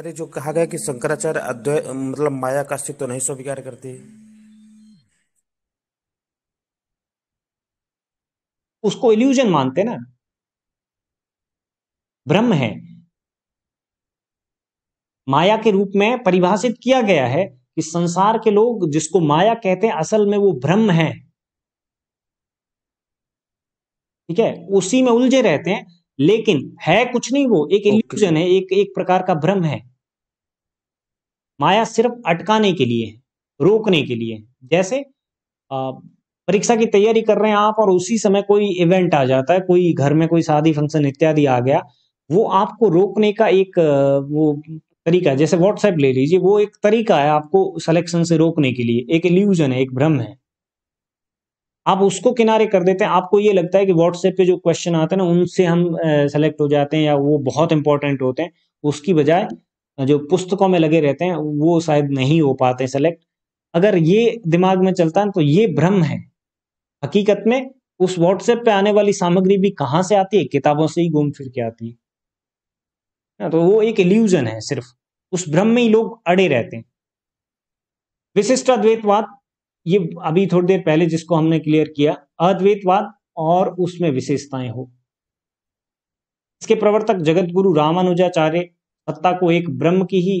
अरे जो कहा गया कि शंकराचार्य अद्वै मतलब माया का अस्तित्व तो नहीं स्वीकार करते उसको इल्यूजन मानते ना ब्रह्म है माया के रूप में परिभाषित किया गया है कि संसार के लोग जिसको माया कहते हैं असल में वो ब्रह्म है ठीक है उसी में उलझे रहते हैं लेकिन है कुछ नहीं वो एक इल्यूजन है एक एक प्रकार का भ्रम है माया सिर्फ अटकाने के लिए है रोकने के लिए जैसे परीक्षा की तैयारी कर रहे हैं आप और उसी समय कोई इवेंट आ जाता है कोई घर में कोई शादी फंक्शन इत्यादि आ गया वो आपको रोकने का एक वो तरीका है जैसे व्हाट्सएप ले लीजिए वो एक तरीका है आपको सिलेक्शन से रोकने के लिए एक इल्यूजन है एक भ्रम है आप उसको किनारे कर देते हैं आपको ये लगता है कि व्हाट्सएप पे जो क्वेश्चन आते हैं ना उनसे हम सेलेक्ट हो जाते हैं या वो बहुत इंपॉर्टेंट होते हैं उसकी बजाय जो पुस्तकों में लगे रहते हैं वो शायद नहीं हो पाते सेलेक्ट अगर ये दिमाग में चलता है तो ये भ्रम है हकीकत में उस व्हाट्सएप पे आने वाली सामग्री भी कहाँ से आती है किताबों से ही घूम फिर के आती है ना हाँ, तो वो एक इल्यूजन है सिर्फ उस भ्रम में ही लोग अड़े रहते हैं विशिष्ट अद्वैतवाद ये अभी थोड़ी देर पहले जिसको हमने क्लियर किया अद्वैतवाद और उसमें विशेषताएं हो इसके प्रवर्तक जगत गुरु रामानुजाचार्य सत्ता को एक ब्रह्म की ही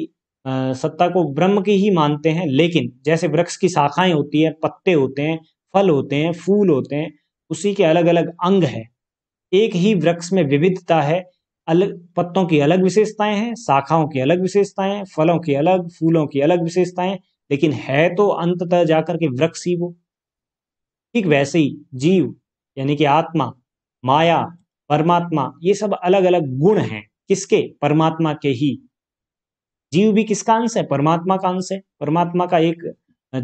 आ, सत्ता को ब्रह्म की ही मानते हैं लेकिन जैसे वृक्ष की शाखाएं होती है पत्ते होते हैं फल होते हैं फूल होते हैं उसी के अलग अलग अंग है एक ही वृक्ष में विविधता है अलग पत्तों की अलग विशेषताएं हैं शाखाओं की अलग विशेषताएं फलों की अलग फूलों की अलग विशेषताएं लेकिन है तो अंततः जाकर के वृक्ष ही वो ठीक वैसे ही जीव यानी कि आत्मा माया परमात्मा ये सब अलग अलग गुण हैं किसके परमात्मा के ही जीव भी किसका अंश है परमात्मा का अंश है परमात्मा का एक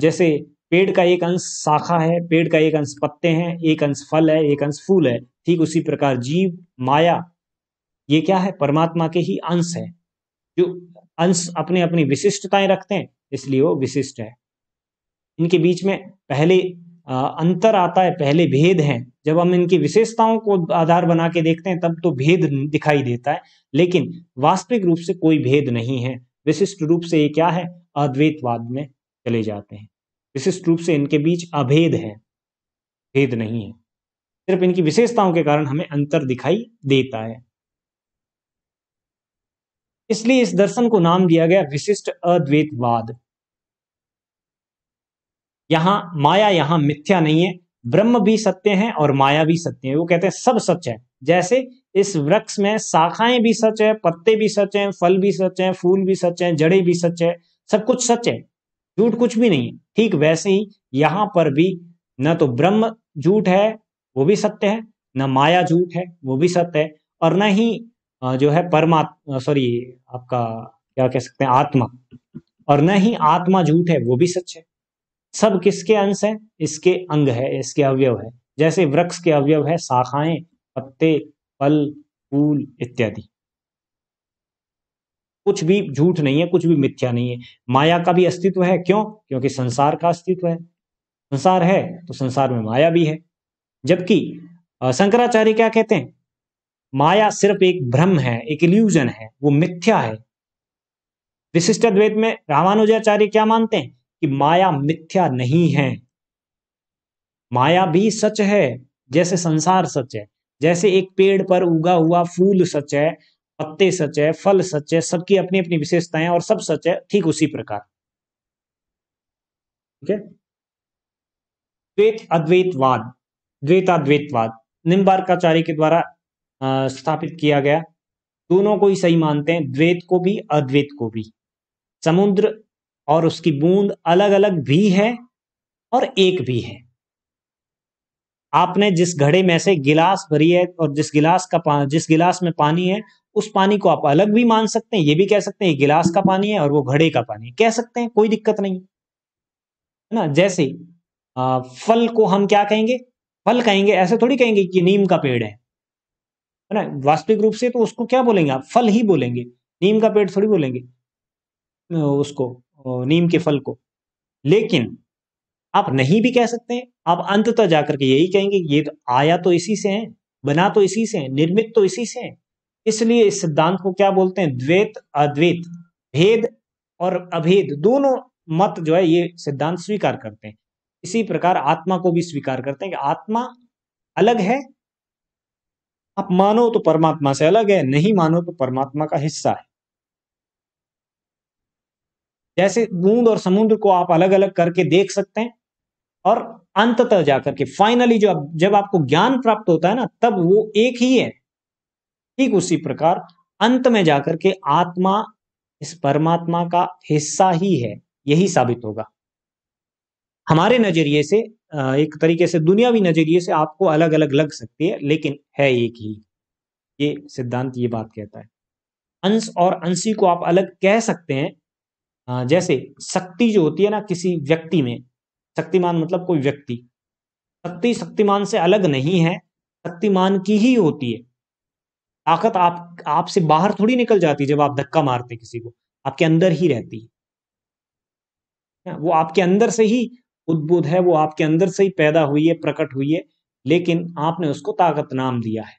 जैसे पेड़ का एक अंश शाखा है पेड़ का एक अंश पत्ते हैं एक अंश फल है एक अंश फूल है ठीक उसी प्रकार जीव माया ये क्या है परमात्मा के ही अंश है जो अंश अपने अपनी विशिष्टताएं रखते हैं इसलिए वो विशिष्ट है इनके बीच में पहले अंतर आता है पहले भेद हैं जब हम इनकी विशेषताओं को आधार बना के देखते हैं तब तो भेद दिखाई देता है लेकिन वास्तविक रूप से कोई भेद नहीं है विशिष्ट रूप से ये क्या है अद्वैतवाद में चले जाते हैं विशिष्ट रूप से इनके बीच अभेद है भेद नहीं है सिर्फ इनकी विशेषताओं के कारण हमें अंतर दिखाई देता है इसलिए इस दर्शन को नाम दिया गया विशिष्ट अद्वैतवाद यहां माया यहां मिथ्या नहीं है ब्रह्म भी सत्य है और माया भी सत्य है वो कहते हैं सब सच है जैसे इस वृक्ष में शाखाएं भी सच है पत्ते भी सच हैं फल भी सच हैं फूल भी सच हैं जड़े भी सच है सब कुछ सच है झूठ कुछ भी नहीं है ठीक वैसे ही यहां पर भी न तो ब्रह्म झूठ है वो भी सत्य है न माया झूठ है वो भी सत्य है और न ही जो है परमात्मा सॉरी आपका क्या कह सकते हैं आत्मा और न ही आत्मा झूठ है वो भी सच है सब किसके अंश है इसके अंग है इसके अवयव है जैसे वृक्ष के अवयव है शाखाएं पत्ते फल फूल इत्यादि कुछ भी झूठ नहीं है कुछ भी मिथ्या नहीं है माया का भी अस्तित्व है क्यों क्योंकि संसार का अस्तित्व है संसार है तो संसार में माया भी है जबकि शंकराचार्य क्या कहते हैं माया सिर्फ एक भ्रम है एक इल्यूजन है वो मिथ्या है विशिष्ट द्वैत में रामानुजाचार्य क्या मानते हैं कि माया मिथ्या नहीं है माया भी सच है जैसे संसार सच है जैसे एक पेड़ पर उगा हुआ फूल सच है पत्ते सच है फल सच है सबकी अपनी अपनी विशेषताएं और सब सच है ठीक उसी प्रकार ठीक है द्वैत अद्वैतवाद द्वैताद्वैतवाद निम्बार्काचार्य के द्वारा स्थापित किया गया दोनों को ही सही मानते हैं द्वैत को भी अद्वैत को भी समुद्र और उसकी बूंद अलग अलग भी है और एक भी है आपने जिस घड़े में से गिलास भरी है और जिस गिलास का जिस गिलास में पानी है उस पानी को आप अलग भी मान सकते हैं ये भी कह सकते हैं गिलास का पानी है और वो घड़े का पानी है कह सकते हैं कोई दिक्कत नहीं है ना जैसे आ, फल को हम क्या कहेंगे फल कहेंगे ऐसे थोड़ी कहेंगे कि नीम का पेड़ है है ना वास्तविक रूप से तो उसको क्या बोलेंगे आप फल ही बोलेंगे नीम का पेड़ थोड़ी बोलेंगे उसको नीम के फल को लेकिन आप नहीं भी कह सकते हैं आप अंततः जाकर के यही कहेंगे ये तो आया तो इसी से है बना तो इसी से है निर्मित तो इसी से है इसलिए इस सिद्धांत को क्या बोलते हैं द्वैत अद्वैत भेद और अभेद दोनों मत जो है ये सिद्धांत स्वीकार करते हैं इसी प्रकार आत्मा को भी स्वीकार करते हैं कि आत्मा अलग है आप मानो तो परमात्मा से अलग है नहीं मानो तो परमात्मा का हिस्सा है जैसे बूंद और समुद्र को आप अलग अलग करके देख सकते हैं और अंततः जाकर के फाइनली जो आप, जब आपको ज्ञान प्राप्त होता है ना तब वो एक ही है ठीक उसी प्रकार अंत में जाकर के आत्मा इस परमात्मा का हिस्सा ही है यही साबित होगा हमारे नज़रिए से एक तरीके से दुनियावी नज़रिए से आपको अलग अलग लग सकती है लेकिन है एक ही ये सिद्धांत ये बात कहता है अंश और अंशी को आप अलग कह सकते हैं जैसे शक्ति जो होती है ना किसी व्यक्ति में शक्तिमान मतलब कोई व्यक्ति शक्ति शक्तिमान से अलग नहीं है शक्तिमान की ही होती है ताकत आप आपसे बाहर थोड़ी निकल जाती है जब आप धक्का मारते किसी को आपके अंदर ही रहती है वो आपके अंदर से ही उद्बुद्ध है वो आपके अंदर से ही पैदा हुई है प्रकट हुई है लेकिन आपने उसको ताकत नाम दिया है